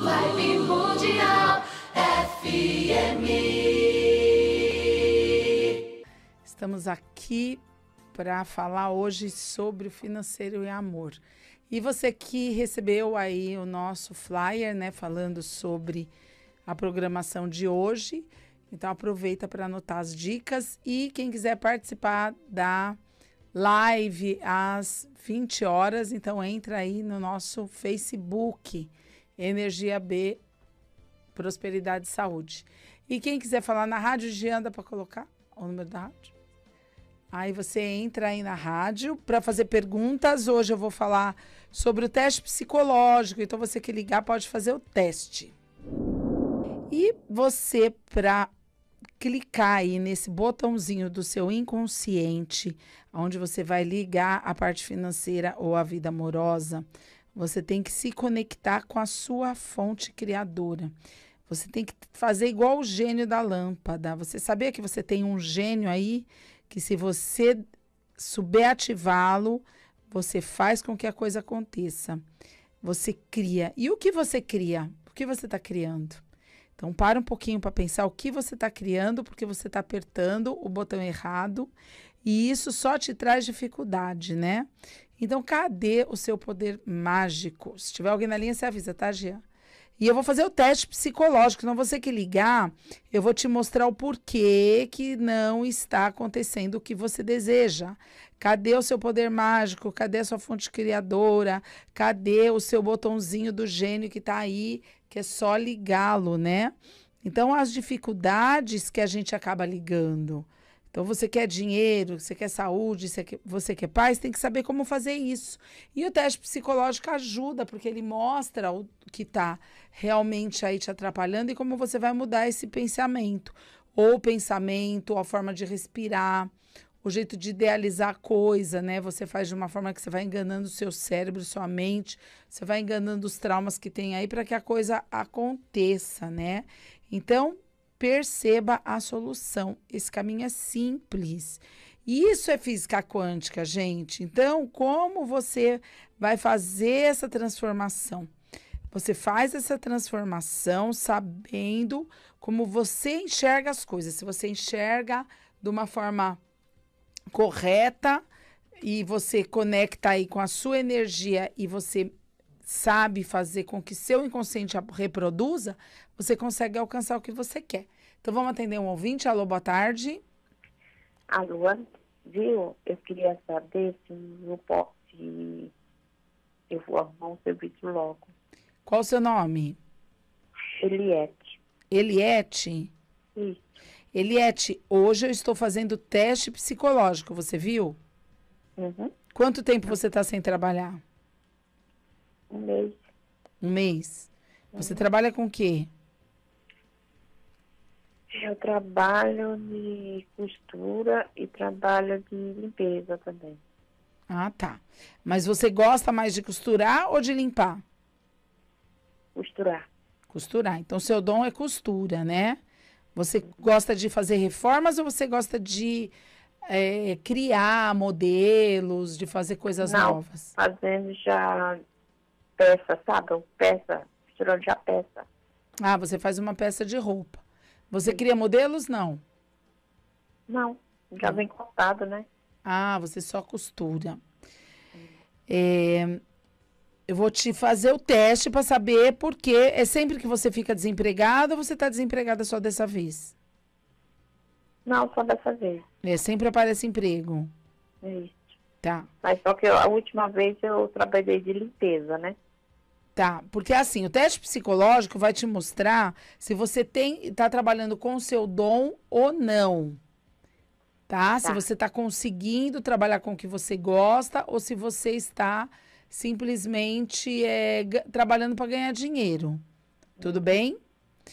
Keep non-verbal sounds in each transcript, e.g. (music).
Live Mundial FM. Estamos aqui para falar hoje sobre o financeiro e amor. E você que recebeu aí o nosso flyer, né, falando sobre a programação de hoje, então aproveita para anotar as dicas e quem quiser participar da live às 20 horas, então entra aí no nosso Facebook Energia B, Prosperidade e Saúde. E quem quiser falar na rádio, já anda para colocar o número da rádio? Aí você entra aí na rádio para fazer perguntas. Hoje eu vou falar sobre o teste psicológico. Então você que ligar pode fazer o teste. E você para clicar aí nesse botãozinho do seu inconsciente, onde você vai ligar a parte financeira ou a vida amorosa, você tem que se conectar com a sua fonte criadora. Você tem que fazer igual o gênio da lâmpada. Você sabia que você tem um gênio aí que se você souber ativá-lo, você faz com que a coisa aconteça. Você cria. E o que você cria? O que você está criando? Então, para um pouquinho para pensar o que você está criando, porque você está apertando o botão errado e isso só te traz dificuldade, né? Então, cadê o seu poder mágico? Se tiver alguém na linha, você avisa, tá, Gia? E eu vou fazer o teste psicológico. Não você que ligar, eu vou te mostrar o porquê que não está acontecendo o que você deseja. Cadê o seu poder mágico? Cadê a sua fonte criadora? Cadê o seu botãozinho do gênio que está aí, que é só ligá-lo, né? Então, as dificuldades que a gente acaba ligando. Então, você quer dinheiro, você quer saúde, você quer, você quer paz, tem que saber como fazer isso. E o teste psicológico ajuda, porque ele mostra o que está realmente aí te atrapalhando e como você vai mudar esse pensamento. Ou pensamento, ou a forma de respirar, o jeito de idealizar a coisa, né? Você faz de uma forma que você vai enganando o seu cérebro, sua mente, você vai enganando os traumas que tem aí para que a coisa aconteça, né? Então, perceba a solução. Esse caminho é simples. Isso é física quântica, gente. Então, como você vai fazer essa transformação? Você faz essa transformação sabendo como você enxerga as coisas. Se você enxerga de uma forma correta e você conecta aí com a sua energia e você sabe fazer com que seu inconsciente reproduza, você consegue alcançar o que você quer. Então vamos atender um ouvinte. Alô, boa tarde. Alô, viu? Eu queria saber se eu posso. Eu vou arrumar o serviço logo. Qual o seu nome? Eliette. Eliette? Isso. Eliette, hoje eu estou fazendo teste psicológico, você viu? Uhum. Quanto tempo você está sem trabalhar? Um mês. Um mês? Você uhum. trabalha com o quê? Eu trabalho de costura e trabalho de limpeza também. Ah, tá. Mas você gosta mais de costurar ou de limpar? Costurar. Costurar. Então, seu dom é costura, né? Você gosta de fazer reformas ou você gosta de é, criar modelos, de fazer coisas Não, novas? Fazendo já peça, sabe? peça, costurando já peça. Ah, você faz uma peça de roupa. Você cria modelos? Não. Não, já tá. vem cortado, né? Ah, você só costura. É, eu vou te fazer o teste para saber porque é sempre que você fica desempregada ou você está desempregada só dessa vez? Não, só dessa vez. É, sempre aparece emprego. É isso. Tá. Mas só que eu, a última vez eu trabalhei de limpeza, né? Tá, porque assim, o teste psicológico vai te mostrar se você tem está trabalhando com o seu dom ou não. Tá? tá. Se você está conseguindo trabalhar com o que você gosta ou se você está simplesmente é, trabalhando para ganhar dinheiro. Tudo uhum. bem?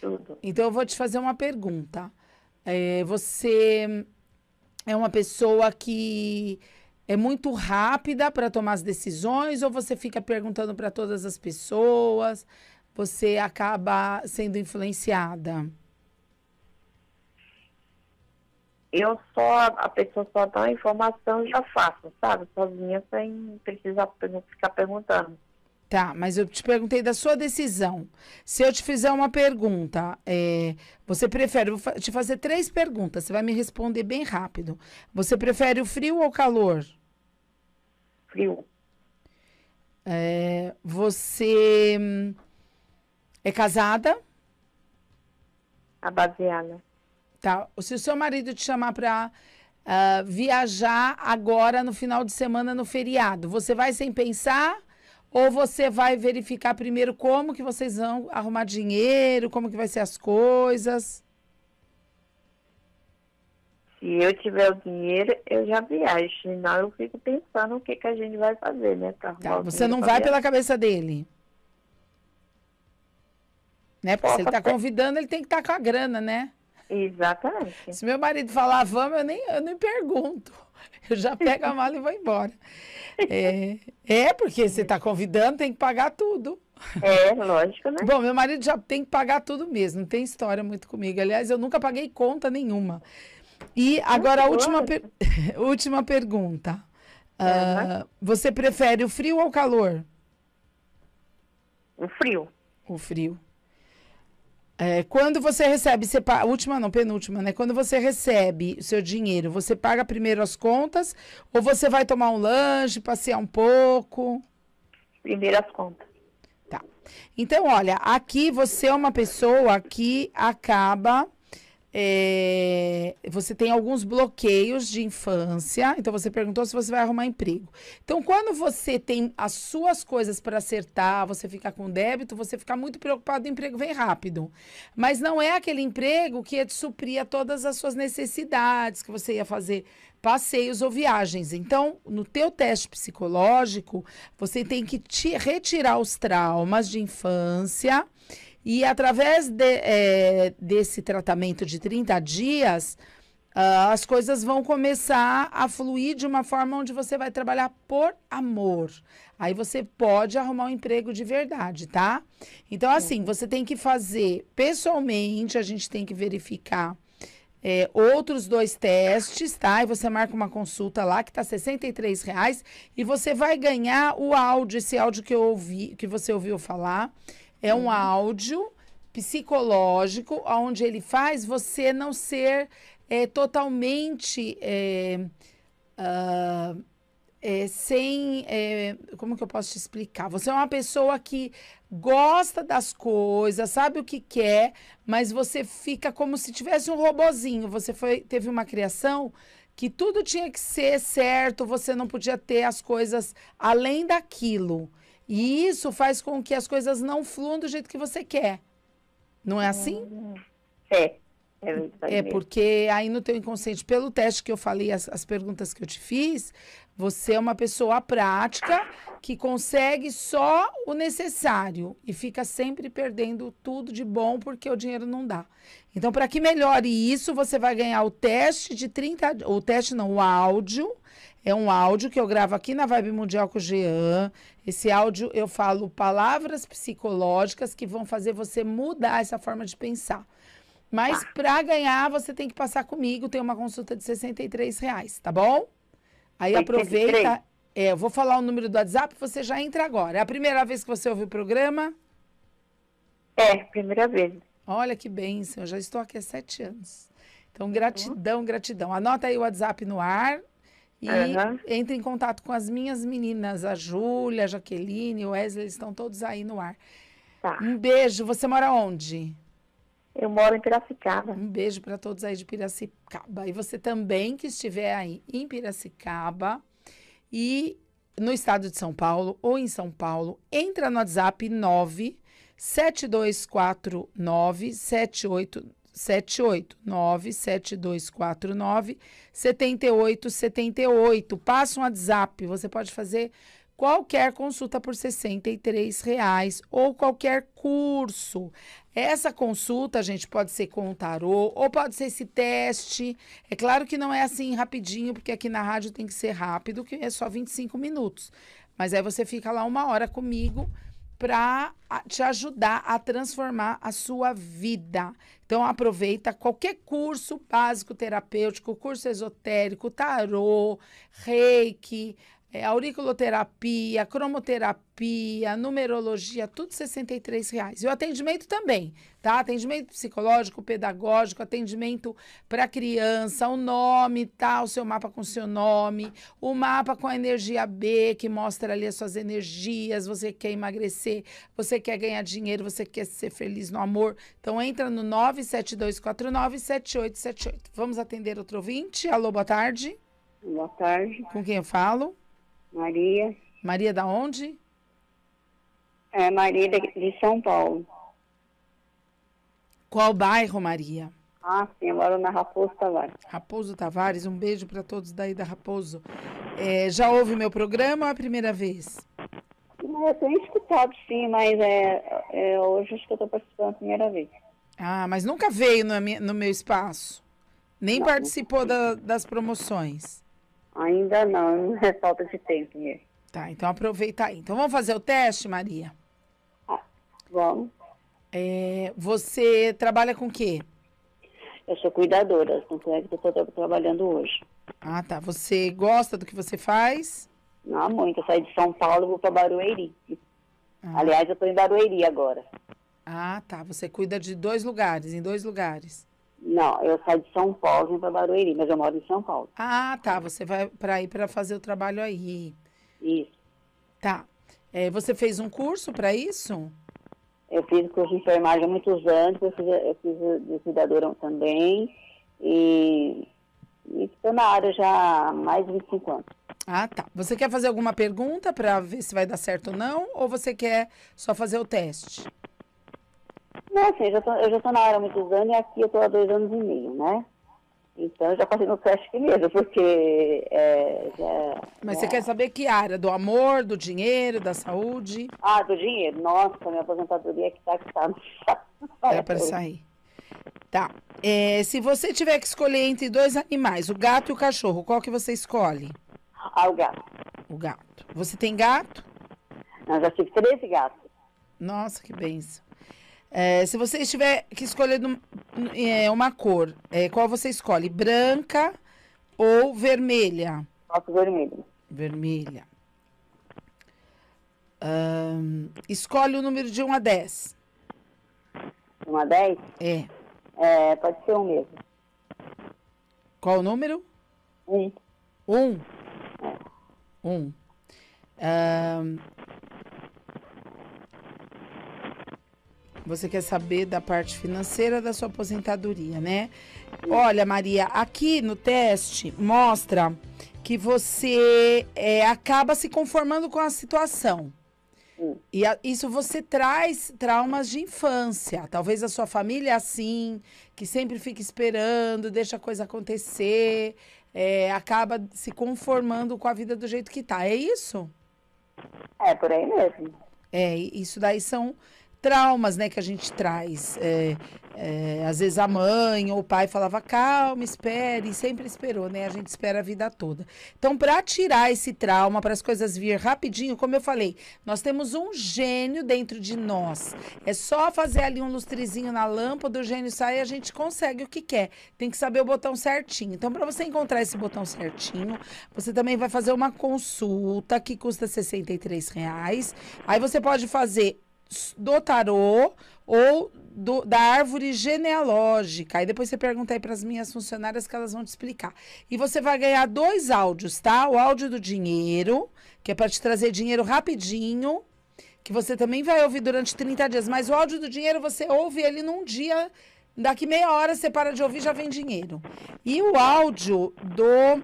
Tudo. Então eu vou te fazer uma pergunta. É, você é uma pessoa que é muito rápida para tomar as decisões ou você fica perguntando para todas as pessoas? Você acaba sendo influenciada? Eu só, a pessoa só dá a informação e já faço, sabe? Sozinha sem precisar ficar perguntando. Tá, mas eu te perguntei da sua decisão. Se eu te fizer uma pergunta, é, você prefere, vou te fazer três perguntas, você vai me responder bem rápido. Você prefere o frio ou o calor? frio. É, você hum, é casada? A baseada. Tá. Se o seu marido te chamar para uh, ah, viajar agora no final de semana no feriado, você vai sem pensar? Ou você vai verificar primeiro como que vocês vão arrumar dinheiro, como que vai ser as coisas? se eu tiver o dinheiro, eu já viajo. Senão eu fico pensando o que, que a gente vai fazer, né, Tá, você não vai viajar. pela cabeça dele. Né? Porque se ele está convidando, ele tem que estar tá com a grana, né? Exatamente. Se meu marido falar vamos, eu nem, eu nem pergunto. Eu já pego a mala e vou embora. É, é porque você está convidando, tem que pagar tudo. É, lógico, né? Bom, meu marido já tem que pagar tudo mesmo, não tem história muito comigo. Aliás, eu nunca paguei conta nenhuma. E agora a última, per... (laughs) última pergunta. Uh, uhum. Você prefere o frio ou o calor? O frio. O frio. É, quando você recebe, você pa... última não, penúltima, né? Quando você recebe o seu dinheiro, você paga primeiro as contas ou você vai tomar um lanche, passear um pouco? Primeiro as contas. Tá. Então, olha, aqui você é uma pessoa que acaba é, você tem alguns bloqueios de infância. Então, você perguntou se você vai arrumar emprego. Então, quando você tem as suas coisas para acertar, você fica com débito, você fica muito preocupado, o emprego vem rápido. Mas não é aquele emprego que supria todas as suas necessidades, que você ia fazer passeios ou viagens. Então, no teu teste psicológico, você tem que te retirar os traumas de infância e através de, é, desse tratamento de 30 dias, uh, as coisas vão começar a fluir de uma forma onde você vai trabalhar por amor. Aí você pode arrumar um emprego de verdade, tá? Então, tá. assim, você tem que fazer pessoalmente, a gente tem que verificar. É, outros dois testes, tá? E você marca uma consulta lá que tá R$ reais e você vai ganhar o áudio, esse áudio que eu ouvi, que você ouviu falar. É um uhum. áudio psicológico onde ele faz você não ser é, totalmente é, uh, é, sem. Eh, como que eu posso te explicar? Você é uma pessoa que gosta das coisas, sabe o que quer, mas você fica como se tivesse um robozinho. Você foi, teve uma criação que tudo tinha que ser certo, você não podia ter as coisas além daquilo. E isso faz com que as coisas não fluam do jeito que você quer. Não é, é. assim? É. É, é porque aí no teu inconsciente, pelo teste que eu falei, as, as perguntas que eu te fiz, você é uma pessoa prática que consegue só o necessário e fica sempre perdendo tudo de bom porque o dinheiro não dá. Então, para que melhore isso, você vai ganhar o teste de 30, o teste não, o áudio é um áudio que eu gravo aqui na Vibe Mundial com o Jean. Esse áudio eu falo palavras psicológicas que vão fazer você mudar essa forma de pensar. Mas ah. Tá. para ganhar, você tem que passar comigo. Tem uma consulta de 63 reais, tá bom? Aí aproveita. É, eu vou falar o número do WhatsApp, você já entra agora. É a primeira vez que você ouve o programa? É, primeira vez. Olha que bênção, eu já estou aqui há sete anos. Então, gratidão, uhum. gratidão. Anota aí o WhatsApp no ar, e uhum. entre em contato com as minhas meninas, a Júlia, a Jaqueline, o Wesley, eles estão todos aí no ar. Tá. Um beijo. Você mora onde? Eu moro em Piracicaba. Um beijo para todos aí de Piracicaba. E você também que estiver aí em Piracicaba e no estado de São Paulo ou em São Paulo, entra no WhatsApp 9 7249 78 78-97249-7878. Passa um WhatsApp, você pode fazer qualquer consulta por R$ reais ou qualquer curso. Essa consulta, gente, pode ser com o tarô ou pode ser esse teste. É claro que não é assim rapidinho, porque aqui na rádio tem que ser rápido, que é só 25 minutos. Mas aí você fica lá uma hora comigo para te ajudar a transformar a sua vida. Então aproveita qualquer curso básico terapêutico, curso esotérico, tarô, reiki, é, auriculoterapia, cromoterapia, numerologia, tudo 63 reais. E o atendimento também, tá? Atendimento psicológico, pedagógico, atendimento para criança, o nome, tá? O seu mapa com seu nome, o mapa com a energia B, que mostra ali as suas energias, você quer emagrecer, você quer ganhar dinheiro, você quer ser feliz no amor. Então entra no 972497878. Vamos atender outro ouvinte. Alô, boa tarde. Boa tarde. Com quem eu falo? Maria. Maria da onde? É, Maria de São Paulo. Qual bairro, Maria? Ah, sim, eu moro na Raposo Tavares. Raposo Tavares, um beijo para todos daí da Raposo. É, já ouve meu programa ou é a primeira vez? Eu tenho escutado sim, mas é, é hoje acho que eu estou participando a primeira vez. Ah, mas nunca veio no, no meu espaço. Nem não, participou Da, das promoções. Ainda não, (laughs) é falta de tempo mesmo. Tá, então aproveita aí. Então vamos fazer o teste, Maria? Ah, vamos. É, você trabalha com o quê? Eu sou cuidadora, tanto é que estou trabalhando hoje. Ah, tá. Você gosta do que você faz? Não, ah, muito. Eu saí de São Paulo e vou para Barueri. Ah. Aliás, eu estou em Barueri agora. Ah, tá. Você cuida de dois lugares, em dois lugares. Não, eu saio de São Paulo, vim para Barueri, mas eu moro em São Paulo. Ah, tá. Você vai para ir para fazer o trabalho aí. Isso. Tá. É, você fez um curso para isso? Eu fiz curso de enfermagem há muitos anos, eu fiz, eu fiz de cuidadora também. E estou na área já há mais de 25 anos. Ah, tá. Você quer fazer alguma pergunta para ver se vai dar certo ou não? Ou você quer só fazer o teste? Não, assim, eu já, estou na área há muitos anos e aqui eu estou há dois anos e meio, né? Então já passei no teste mesmo, porque é, já, é Mas você quer saber que área? Do amor, do dinheiro, da saúde? Ah, do dinheiro. Nossa, minha aposentadoria é que tá que tá. é para sair. Tá. É, se você tiver que escolher entre dois animais, o gato e o cachorro, qual que você escolhe? Ah, o gato. O gato. Você tem gato? Não, já tive 13 gatos. Nossa, que benção. É, se você tiver que escolher é, uma cor, é, qual você escolhe? Branca ou vermelha? Nossa, vermelha. Vermelha. Hum, escolhe o número de 1 a 10. 1 a 10? É. é pode ser um mesmo. Qual o número? 1. Um. 1? Um. É. um. Hum, Você quer saber da parte financeira da sua aposentadoria, né? Hum. Olha, Maria, aqui no teste mostra que você é, acaba se conformando com a situação. Hum. E a, isso você traz traumas de infância. Talvez a sua família é assim, que sempre fica esperando, deixa a coisa acontecer, é, acaba se conformando com a vida do jeito que tá. É isso? É, por aí mesmo. É, isso daí são traumas né, que a gente traz. É, é, às vezes a mãe ou o pai falava, calma, espere, e sempre esperou, né? A gente espera a vida toda. Então, para tirar esse trauma, para as coisas vir rapidinho, como eu falei, nós temos um gênio dentro de nós. É só fazer ali um lustrezinho na lâmpada, o gênio sai e a gente consegue o que quer. Tem que saber o botão certinho. Então, para você encontrar esse botão certinho, você também vai fazer uma consulta que custa R$ reais. Aí você pode fazer do tarô ou do, da árvore genealógica. Aí depois você pergunta aí para as minhas funcionárias que elas vão te explicar. E você vai ganhar dois áudios, tá? O áudio do dinheiro, que é para te trazer dinheiro rapidinho, que você também vai ouvir durante 30 dias. Mas o áudio do dinheiro você ouve ele num dia. Daqui meia hora você para de ouvir, já vem dinheiro. E o áudio do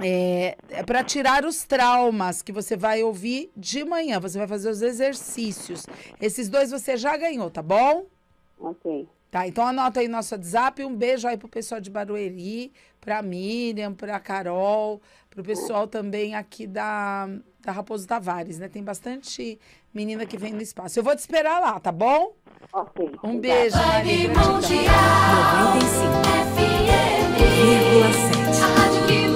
é, é para tirar os traumas que você vai ouvir de manhã. Você vai fazer os exercícios. Esses dois você já ganhou, tá bom? Ok. Tá, então anota aí nosso WhatsApp. Um beijo aí pro pessoal de Barueri, pra Miriam, pra Carol, pro pessoal também aqui da, da Raposo Tavares, né? Tem bastante menina que vem no espaço. Eu vou te esperar lá, tá bom? Ok. Um beijo, Maria. 95 FM.